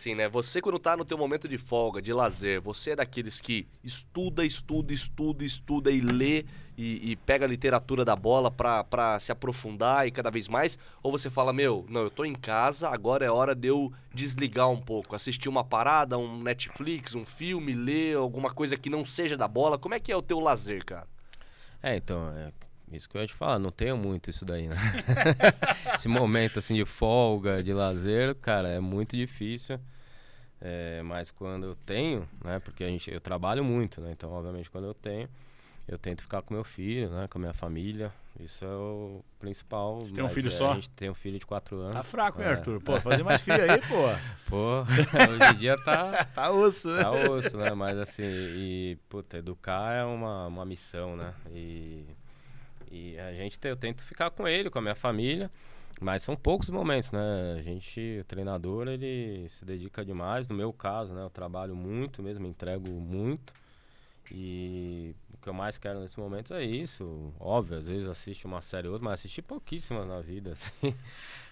assim, né? Você quando tá no teu momento de folga, de lazer, você é daqueles que estuda, estuda, estuda, estuda e lê e, e pega a literatura da bola pra, pra se aprofundar e cada vez mais? Ou você fala, meu, não, eu tô em casa, agora é hora de eu desligar um pouco, assistir uma parada, um Netflix, um filme, ler alguma coisa que não seja da bola? Como é que é o teu lazer, cara? É, então, é isso que eu ia te falar, não tenho muito isso daí, né? Esse momento assim de folga, de lazer, cara, é muito difícil. É, mas quando eu tenho, né? Porque a gente, eu trabalho muito, né? Então, obviamente, quando eu tenho, eu tento ficar com meu filho, né? Com a minha família. Isso é o principal. Você tem um filho é, só? A gente tem um filho de 4 anos. Tá fraco, hein, é. Arthur? Pô, fazer mais filho aí, pô. Pô, hoje em dia tá. tá osso, né? Tá osso, né? Mas assim, e, puta, educar é uma, uma missão, né? E e a gente, eu tento ficar com ele, com a minha família, mas são poucos momentos, né? A gente, o treinador, ele se dedica demais. No meu caso, né? Eu trabalho muito mesmo, entrego muito. E o que eu mais quero nesse momento é isso. Óbvio, às vezes assiste uma série ou outra, mas assisti pouquíssimas na vida, assim.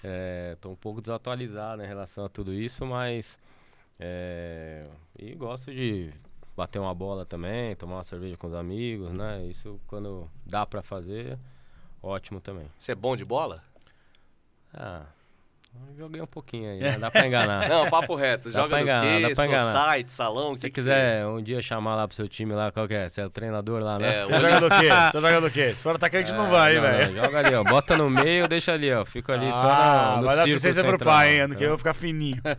É, tô um pouco desatualizado né, em relação a tudo isso, mas... É, e gosto de bater uma bola também, tomar uma cerveja com os amigos, né? Isso quando dá para fazer, ótimo também. Você é bom de bola? Ah, então, joguei um pouquinho aí, é. né? dá pra enganar. Não, papo reto. joga pra enganar, no quê? Dá pra enganar. Site, salão, Se que quiser que um dia chamar lá pro seu time lá, qual que é? Você é o treinador lá, né? É, você hoje... joga no quê? Você joga no quê? Se for atacante não vai, é, velho. Joga ali, ó. Bota no meio, deixa ali, ó. Fico ali ah, só no, no Vai dar assistência pro pai, hein? Ano que eu é. vou ficar fininho.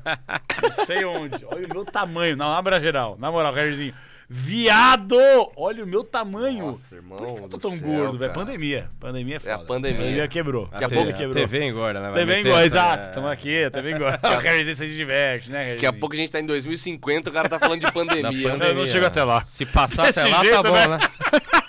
não sei onde. Olha o meu tamanho. Não, abra geral. Na moral, Raizinho. Viado! Olha o meu tamanho. Nossa, irmão. Por que eu tô tão céu, gordo, velho? Pandemia. Pandemia é foda. É a pandemia. pandemia quebrou. Daqui a pouco quebrou. TV engorda, né? TV engorda, exato. Tamo aqui, a TV engorda. o Regis se diverte, né, Daqui a pouco a gente tá em 2050 o cara tá falando de pandemia. pandemia. Eu não chego até lá. Se passar Desse até lá, tá jeito, tá bom, né? né?